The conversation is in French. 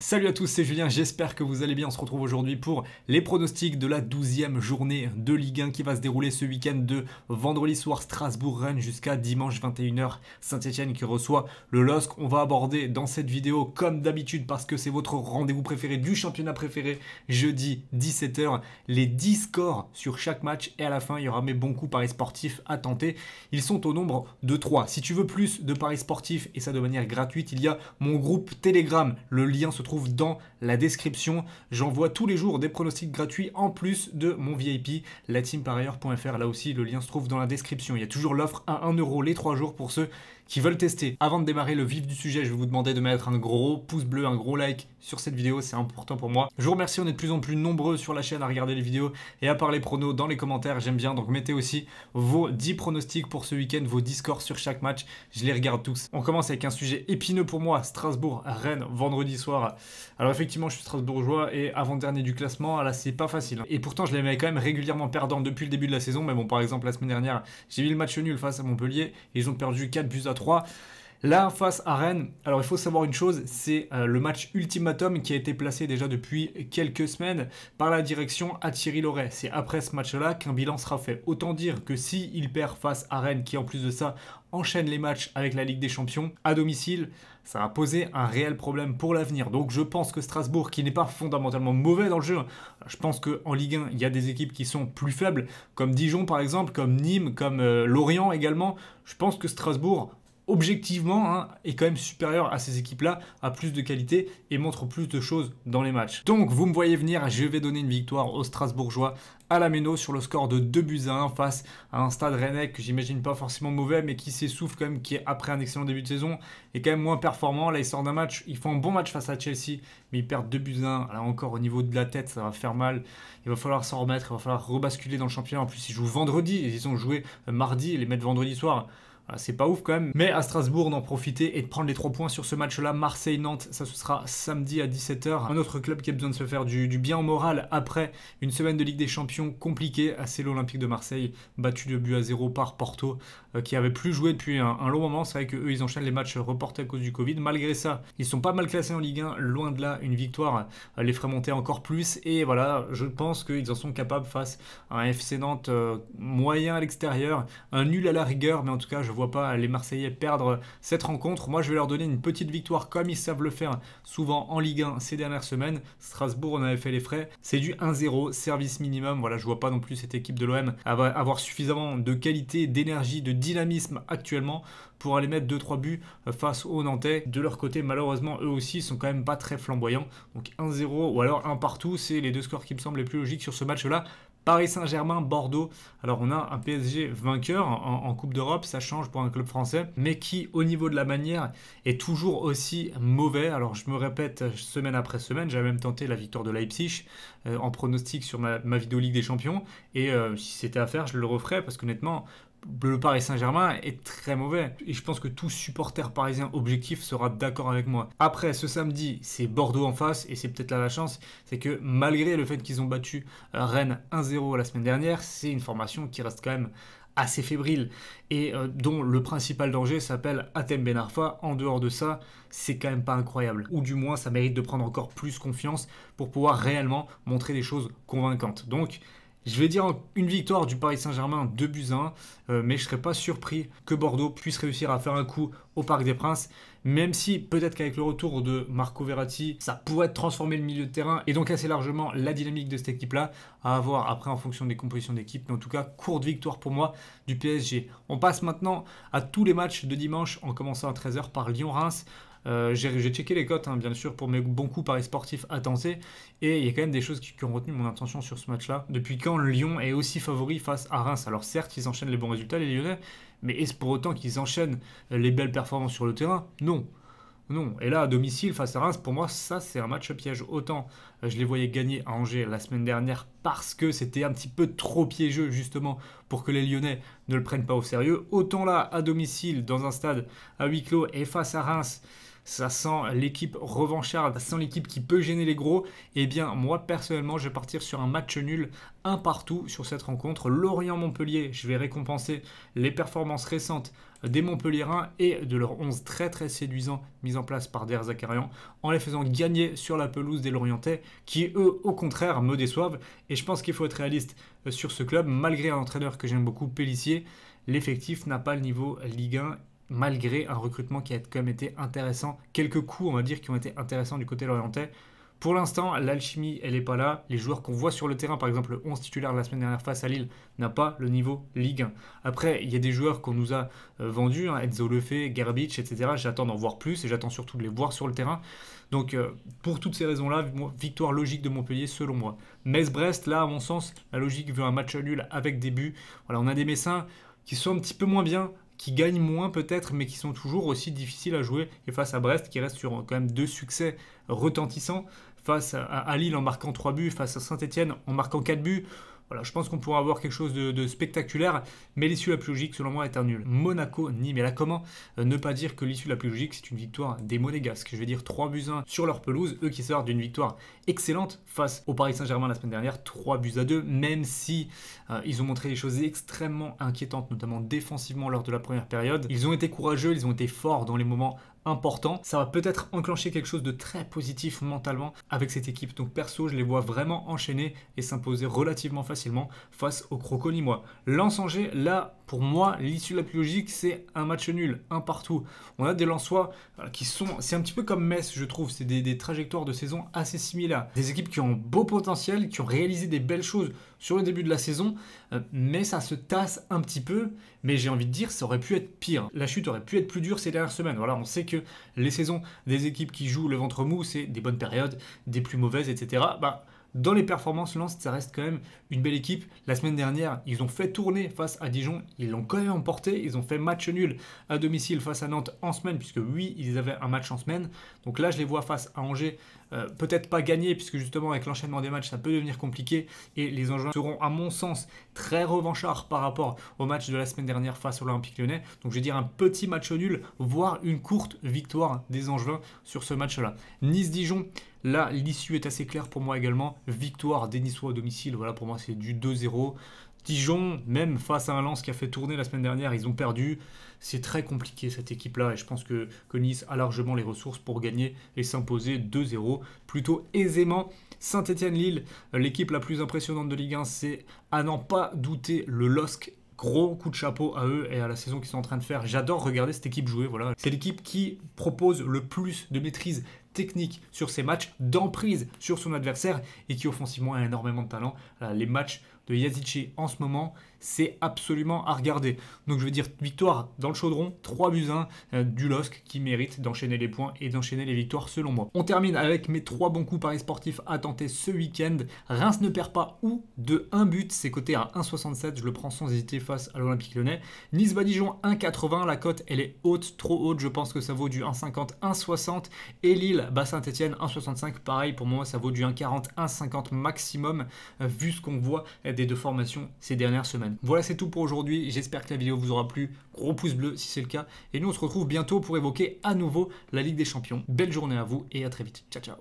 Salut à tous, c'est Julien, j'espère que vous allez bien. On se retrouve aujourd'hui pour les pronostics de la 12e journée de Ligue 1 qui va se dérouler ce week-end de vendredi soir Strasbourg-Rennes jusqu'à dimanche 21h Saint-Etienne qui reçoit le LOSC. On va aborder dans cette vidéo comme d'habitude parce que c'est votre rendez-vous préféré du championnat préféré jeudi 17h les 10 scores sur chaque match et à la fin il y aura mes bons coups paris sportifs à tenter. Ils sont au nombre de 3. Si tu veux plus de paris sportifs et ça de manière gratuite, il y a mon groupe Telegram. Le lien se trouve dans la description. J'envoie tous les jours des pronostics gratuits en plus de mon VIP, la teamparieur.fr, Là aussi, le lien se trouve dans la description. Il y a toujours l'offre à 1 euro les 3 jours pour ceux qui veulent tester. Avant de démarrer le vif du sujet, je vais vous demander de mettre un gros pouce bleu, un gros like sur cette vidéo, c'est important pour moi. Je vous remercie, on est de plus en plus nombreux sur la chaîne à regarder les vidéos et à parler pronos dans les commentaires, j'aime bien, donc mettez aussi vos 10 pronostics pour ce week-end, vos discords sur chaque match, je les regarde tous. On commence avec un sujet épineux pour moi, Strasbourg, Rennes, vendredi soir. Alors effectivement, effectivement, je suis Strasbourgeois et avant-dernier du classement, ah là, c'est pas facile. Et pourtant, je les mets quand même régulièrement perdants depuis le début de la saison. Mais bon, par exemple, la semaine dernière, j'ai vu le match nul face à Montpellier. et Ils ont perdu 4 buts à 3. Là, face à Rennes, alors il faut savoir une chose, c'est euh, le match ultimatum qui a été placé déjà depuis quelques semaines par la direction à Thierry Loret. C'est après ce match-là qu'un bilan sera fait. Autant dire que s'il il perd face à Rennes, qui en plus de ça enchaîne les matchs avec la Ligue des Champions à domicile, ça va poser un réel problème pour l'avenir. Donc je pense que Strasbourg, qui n'est pas fondamentalement mauvais dans le jeu, je pense qu'en Ligue 1, il y a des équipes qui sont plus faibles, comme Dijon par exemple, comme Nîmes, comme euh, Lorient également. Je pense que Strasbourg objectivement, hein, est quand même supérieur à ces équipes-là, a plus de qualité et montre plus de choses dans les matchs. Donc, vous me voyez venir, je vais donner une victoire aux Strasbourgeois à la Méno sur le score de 2 buts à 1 face à un stade rennais que j'imagine pas forcément mauvais, mais qui s'essouffle quand même, qui est après un excellent début de saison, est quand même moins performant. Là, ils sortent d'un match, ils font un bon match face à Chelsea, mais ils perdent 2 buts à 1. Là encore, au niveau de la tête, ça va faire mal. Il va falloir s'en remettre, il va falloir rebasculer dans le championnat. En plus, ils jouent vendredi, ils ont joué euh, mardi, ils les mettent vendredi soir. Ah, c'est pas ouf quand même. Mais à Strasbourg, d'en profiter et de prendre les 3 points sur ce match-là. Marseille-Nantes, ça ce sera samedi à 17h. Un autre club qui a besoin de se faire du, bien au moral après une semaine de Ligue des Champions compliquée. Ah, c'est l'Olympique de Marseille, battu de but à 0 par Porto, euh, qui avait plus joué depuis un, long moment. C'est vrai qu'eux, ils enchaînent les matchs reportés à cause du Covid. Malgré ça, ils sont pas mal classés en Ligue 1. Loin de là, une victoire euh, les ferait monter encore plus. Et voilà, je pense qu'ils en sont capables face à un FC Nantes euh, moyen à l'extérieur, un nul à la rigueur, mais en tout cas, je vois pas les Marseillais perdre cette rencontre. Moi, je vais leur donner une petite victoire comme ils savent le faire souvent en Ligue 1 ces dernières semaines. Strasbourg on avait fait les frais. C'est du 1-0, service minimum. Voilà, je vois pas non plus cette équipe de l'OM avoir suffisamment de qualité, d'énergie, de dynamisme actuellement pour aller mettre 2-3 buts euh, face aux Nantais. De leur côté, malheureusement, eux aussi sont quand même pas très flamboyants. Donc 1-0 ou alors 1 partout, c'est les deux scores qui me semblent les plus logiques sur ce match-là. Paris Saint-Germain, Bordeaux. Alors on a un PSG vainqueur en, Coupe d'Europe, ça change pour un club français, mais qui au niveau de la manière est toujours aussi mauvais. Alors je me répète semaine après semaine, j'avais même tenté la victoire de Leipzig euh, en pronostic sur ma, vidéo Ligue des Champions, et euh, si c'était à faire, je le referais, parce qu'honnêtement, le Paris Saint-Germain est très mauvais. Et je pense que tout supporter parisien objectif sera d'accord avec moi. Après, ce samedi, c'est Bordeaux en face, et c'est peut-être là la chance, c'est que malgré le fait qu'ils ont battu euh, Rennes 1-0 la semaine dernière, c'est une formation qui reste quand même assez fébrile et euh, dont le principal danger s'appelle athènes Benarfa. En dehors de ça, c'est quand même pas incroyable. Ou du moins, ça mérite de prendre encore plus confiance pour pouvoir réellement montrer des choses convaincantes. Donc, je vais dire une victoire du Paris Saint-Germain 2 buts 1, euh, mais je ne serais pas surpris que Bordeaux puisse réussir à faire un coup au Parc des Princes, même si peut-être qu'avec le retour de Marco Verratti, ça pourrait transformer le milieu de terrain et donc assez largement la dynamique de cette équipe-là à avoir après en fonction des compositions d'équipe, mais en tout cas courte victoire pour moi du PSG. On passe maintenant à tous les matchs de dimanche en commençant à 13h par Lyon-Reims. Euh, j'ai checké les cotes, hein, bien sûr, pour mes bons coups paris sportifs à tenter. Et il y a quand même des choses qui, ont retenu mon attention sur ce match-là. Depuis quand Lyon est aussi favori face à Reims Alors certes, ils enchaînent les bons résultats, les Lyonnais, mais est-ce pour autant qu'ils enchaînent les belles performances sur le terrain Non. Non. Et là, à domicile, face à Reims, pour moi, ça, c'est un match piège. Autant euh, je les voyais gagner à Angers la semaine dernière parce que c'était un petit peu trop piégeux, justement, pour que les Lyonnais ne le prennent pas au sérieux. Autant là, à domicile, dans un stade à huis clos et face à Reims, ça sent l'équipe revancharde, ça sent l'équipe qui peut gêner les gros. Et eh bien, moi personnellement, je vais partir sur un match nul, un partout sur cette rencontre. Lorient-Montpellier, je vais récompenser les performances récentes des Montpellierins et de leur 11 très très séduisant mis en place par Der Zakarian en les faisant gagner sur la pelouse des Lorientais qui eux au contraire me déçoivent et je pense qu'il faut être réaliste euh, sur ce club malgré un entraîneur que j'aime beaucoup Pellissier l'effectif n'a pas le niveau Ligue 1 malgré un recrutement qui a quand même été intéressant, quelques coups, on va dire, qui ont été intéressants du côté lorientais. Pour l'instant, l'alchimie, elle n'est pas là. Les joueurs qu'on voit sur le terrain, par exemple le 11 titulaire la semaine dernière face à Lille, n'a pas le niveau Ligue 1. Après, il y a des joueurs qu'on nous a euh, vendus, hein, Enzo Lefebvre, Gerbic, etc. J'attends d'en voir plus et j'attends surtout de les voir sur le terrain. Donc, euh, pour toutes ces raisons-là, victoire logique de Montpellier selon moi. Metz-Brest, là, à mon sens, la logique veut un match nul avec des buts. Voilà, on a des Messins qui sont un petit peu moins bien, qui gagnent moins peut-être, mais qui sont toujours aussi difficiles à jouer. Et face à Brest, qui reste sur quand même deux succès retentissants, face à Lille en marquant 3 buts, face à saint étienne en marquant 4 buts. Voilà, je pense qu'on pourra avoir quelque chose de, spectaculaire, mais l'issue la plus logique, selon moi, est un nul. monaco ni mais là, comment euh, ne pas dire que l'issue la plus logique, c'est une victoire des Monégasques Je vais dire 3 buts 1 sur leur pelouse, eux qui sortent d'une victoire excellente face au Paris Saint-Germain la semaine dernière, 3 buts à 2, même si euh, ils ont montré des choses extrêmement inquiétantes, notamment défensivement lors de la première période. Ils ont été courageux, ils ont été forts dans les moments important. Ça va peut-être enclencher quelque chose de très positif mentalement avec cette équipe. Donc perso, je les vois vraiment enchaîner et s'imposer relativement facilement face aux Croco moi Lens Angers, là, pour moi, l'issue la plus logique, c'est un match nul, un partout. On a des Lensois qui sont, c'est un petit peu comme Metz, je trouve. C'est des, des trajectoires de saison assez similaires. Des équipes qui ont beau potentiel, qui ont réalisé des belles choses sur le début de la saison, euh, mais ça se tasse un petit peu. Mais j'ai envie de dire, ça aurait pu être pire. La chute aurait pu être plus dure ces dernières semaines. Voilà, on sait que les saisons des équipes qui jouent le ventre mou, c'est des bonnes périodes, des plus mauvaises, etc. Bah, dans les performances, lance ça reste quand même une belle équipe. La semaine dernière, ils ont fait tourner face à Dijon. Ils l'ont quand même emporté. Ils ont fait match nul à domicile face à Nantes en semaine, puisque oui, ils avaient un match en semaine. Donc là, je les vois face à Angers. Euh, peut-être pas gagner, puisque justement, avec l'enchaînement des matchs, ça peut devenir compliqué. Et les Angevins seront, à mon sens, très revanchards par rapport au match de la semaine dernière face à l'Olympique lyonnais. Donc je vais dire un petit match nul, voire une courte victoire des Angevins sur ce match-là. Nice-Dijon, Là, l'issue est assez claire pour moi également. Victoire des Niçois à domicile. Voilà, pour moi, c'est du 2-0. Dijon, même face à un lance qui a fait tourner la semaine dernière, ils ont perdu. C'est très compliqué cette équipe-là et je pense que, Nice a largement les ressources pour gagner et s'imposer 2-0 plutôt aisément. Saint-Étienne-Lille, l'équipe la plus impressionnante de Ligue 1, c'est à n'en pas douter le LOSC gros coup de chapeau à eux et à la saison qu'ils sont en train de faire. J'adore regarder cette équipe jouer. Voilà. C'est l'équipe qui propose le plus de maîtrise technique sur ses matchs, d'emprise sur son adversaire et qui offensivement a énormément de talent. les matchs de Yazici en ce moment, c'est absolument à regarder. Donc je veux dire victoire dans le chaudron, 3 buts 1 euh, du LOSC qui mérite d'enchaîner les points et d'enchaîner les victoires selon moi. On termine avec mes trois bons coups paris sportifs à tenter ce week-end. Reims ne perd pas ou de 1 but, c'est coté à 1,67, je le prends sans hésiter face à l'Olympique lyonnais. nice Badijon 1,80, la cote elle est haute, trop haute, je pense que ça vaut du 1,50, 1,60 et Lille bas Saint-Etienne 1,65. Pareil, pour moi, ça vaut du 1,40, 1,50 maximum, euh, vu ce qu'on voit des deux formations ces dernières semaines. Voilà, c'est tout pour aujourd'hui. J'espère que la vidéo vous aura plu. Gros pouce bleu si c'est le cas. Et nous, on se retrouve bientôt pour évoquer à nouveau la Ligue des Champions. Belle journée à vous et à très vite. Ciao, ciao.